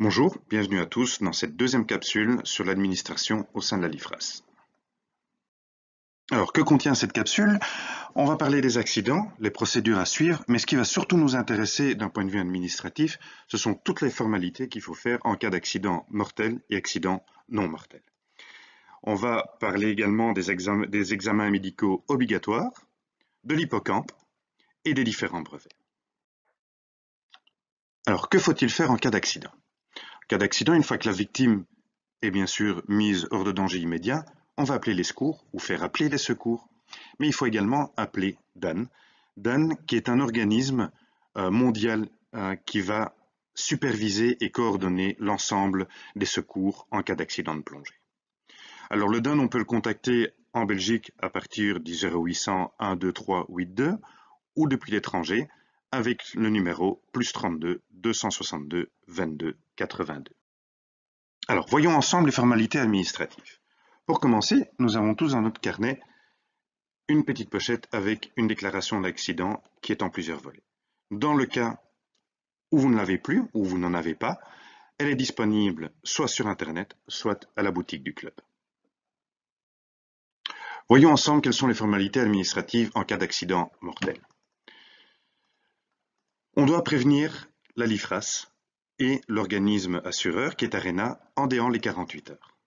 Bonjour, bienvenue à tous dans cette deuxième capsule sur l'administration au sein de la LIFRAS. Alors, que contient cette capsule On va parler des accidents, les procédures à suivre, mais ce qui va surtout nous intéresser d'un point de vue administratif, ce sont toutes les formalités qu'il faut faire en cas d'accident mortel et accident non mortel. On va parler également des, des examens médicaux obligatoires, de l'hippocampe et des différents brevets. Alors, que faut-il faire en cas d'accident cas d'accident, une fois que la victime est bien sûr mise hors de danger immédiat, on va appeler les secours ou faire appeler les secours. Mais il faut également appeler DAN. DAN qui est un organisme euh, mondial euh, qui va superviser et coordonner l'ensemble des secours en cas d'accident de plongée. Alors le DAN, on peut le contacter en Belgique à partir du 0800 123 82 ou depuis l'étranger avec le numéro plus 32 262 22 82. Alors, voyons ensemble les formalités administratives. Pour commencer, nous avons tous dans notre carnet une petite pochette avec une déclaration d'accident qui est en plusieurs volets. Dans le cas où vous ne l'avez plus, ou vous n'en avez pas, elle est disponible soit sur Internet, soit à la boutique du club. Voyons ensemble quelles sont les formalités administratives en cas d'accident mortel. On doit prévenir la LIFRAS et l'organisme assureur qui est Arena en déant les 48 heures.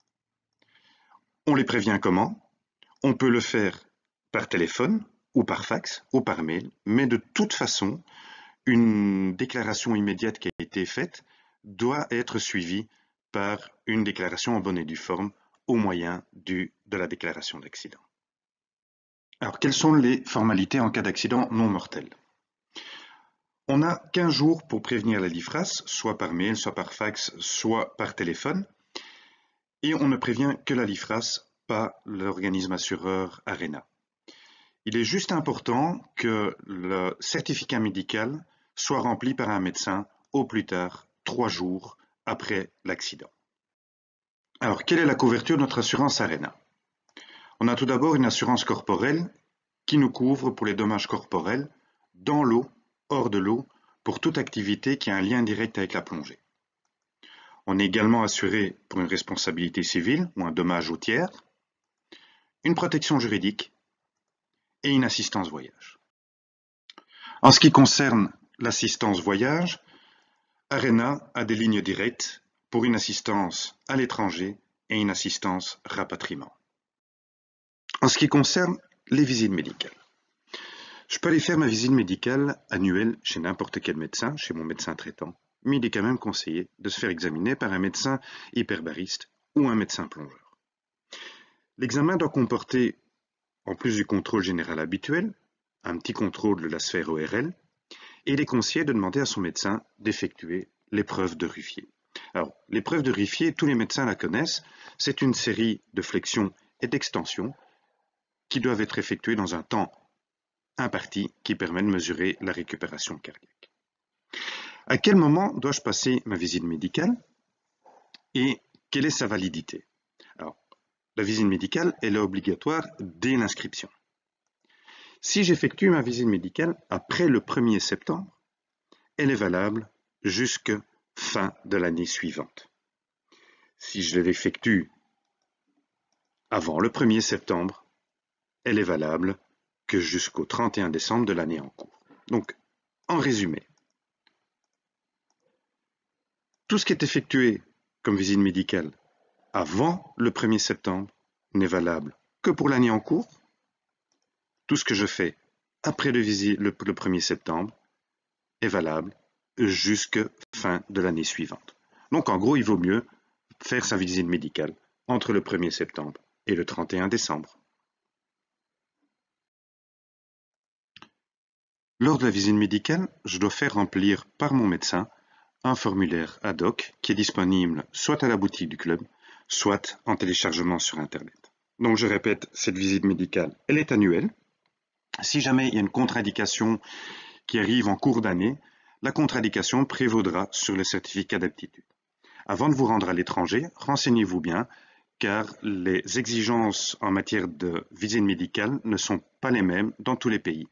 On les prévient comment On peut le faire par téléphone ou par fax ou par mail, mais de toute façon, une déclaration immédiate qui a été faite doit être suivie par une déclaration en bonne et due forme au moyen du, de la déclaration d'accident. Alors, quelles sont les formalités en cas d'accident non mortel on a 15 jours pour prévenir la LIFRAS, soit par mail, soit par fax, soit par téléphone. Et on ne prévient que la LIFRAS, pas l'organisme assureur ARENA. Il est juste important que le certificat médical soit rempli par un médecin au plus tard trois jours après l'accident. Alors, quelle est la couverture de notre assurance ARENA On a tout d'abord une assurance corporelle qui nous couvre pour les dommages corporels dans l'eau hors de l'eau pour toute activité qui a un lien direct avec la plongée. On est également assuré pour une responsabilité civile ou un dommage au tiers, une protection juridique et une assistance voyage. En ce qui concerne l'assistance voyage, ARENA a des lignes directes pour une assistance à l'étranger et une assistance rapatriement. En ce qui concerne les visites médicales, je peux aller faire ma visite médicale annuelle chez n'importe quel médecin, chez mon médecin traitant, mais il est quand même conseillé de se faire examiner par un médecin hyperbariste ou un médecin plongeur. L'examen doit comporter, en plus du contrôle général habituel, un petit contrôle de la sphère ORL, et il est conseillé de demander à son médecin d'effectuer l'épreuve de Ruffier. Alors, l'épreuve de Ruffier, tous les médecins la connaissent, c'est une série de flexions et d'extensions qui doivent être effectuées dans un temps un parti qui permet de mesurer la récupération cardiaque. À quel moment dois-je passer ma visite médicale et quelle est sa validité la visite médicale, est obligatoire dès l'inscription. Si j'effectue ma visite médicale après le 1er septembre, elle est valable jusqu'à fin de l'année suivante. Si je l'effectue avant le 1er septembre, elle est valable jusqu'au 31 décembre de l'année en cours. Donc, en résumé, tout ce qui est effectué comme visite médicale avant le 1er septembre n'est valable que pour l'année en cours. Tout ce que je fais après le, le 1er septembre est valable jusque fin de l'année suivante. Donc en gros, il vaut mieux faire sa visite médicale entre le 1er septembre et le 31 décembre. Lors de la visite médicale, je dois faire remplir par mon médecin un formulaire ad hoc qui est disponible soit à la boutique du club, soit en téléchargement sur Internet. Donc je répète, cette visite médicale, elle est annuelle. Si jamais il y a une contre-indication qui arrive en cours d'année, la contre-indication prévaudra sur le certificat d'aptitude. Avant de vous rendre à l'étranger, renseignez-vous bien, car les exigences en matière de visite médicale ne sont pas les mêmes dans tous les pays.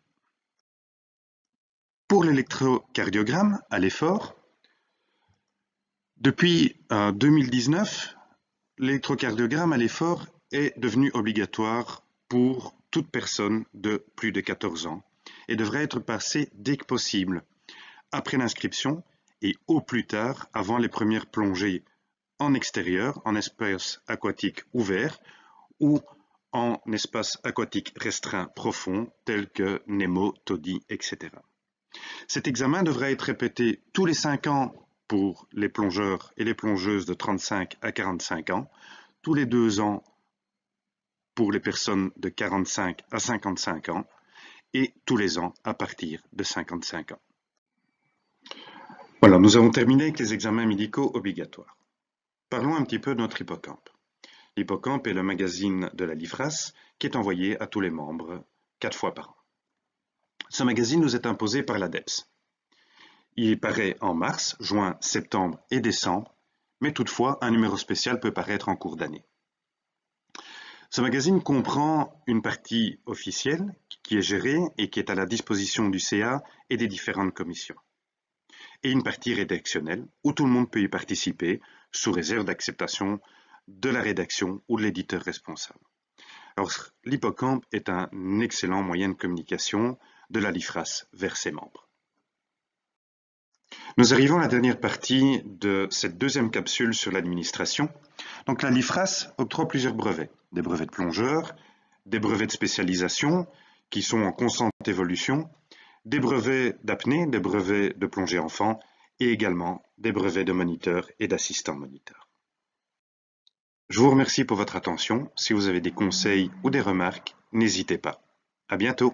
Pour l'électrocardiogramme à l'effort, depuis 2019, euh, l'électrocardiogramme à l'effort est devenu obligatoire pour toute personne de plus de 14 ans et devrait être passé dès que possible, après l'inscription et au plus tard avant les premières plongées en extérieur, en espace aquatique ouvert ou en espace aquatique restreint profond tel que Nemo, TODI, etc. Cet examen devrait être répété tous les 5 ans pour les plongeurs et les plongeuses de 35 à 45 ans, tous les 2 ans pour les personnes de 45 à 55 ans et tous les ans à partir de 55 ans. Voilà, nous avons terminé avec les examens médicaux obligatoires. Parlons un petit peu de notre hippocampe. L'hippocampe est le magazine de la LIFRAS qui est envoyé à tous les membres quatre fois par an. Ce magazine nous est imposé par l'ADEPS. Il paraît en mars, juin, septembre et décembre, mais toutefois un numéro spécial peut paraître en cours d'année. Ce magazine comprend une partie officielle qui est gérée et qui est à la disposition du CA et des différentes commissions, et une partie rédactionnelle où tout le monde peut y participer sous réserve d'acceptation de la rédaction ou de l'éditeur responsable. Alors, l'hippocampe est un excellent moyen de communication de la Lifras vers ses membres. Nous arrivons à la dernière partie de cette deuxième capsule sur l'administration. Donc la LIFRAS octroie plusieurs brevets, des brevets de plongeurs, des brevets de spécialisation qui sont en constante évolution, des brevets d'apnée, des brevets de plongée enfant et également des brevets de moniteur et d'assistant moniteur. Je vous remercie pour votre attention. Si vous avez des conseils ou des remarques, n'hésitez pas. À bientôt.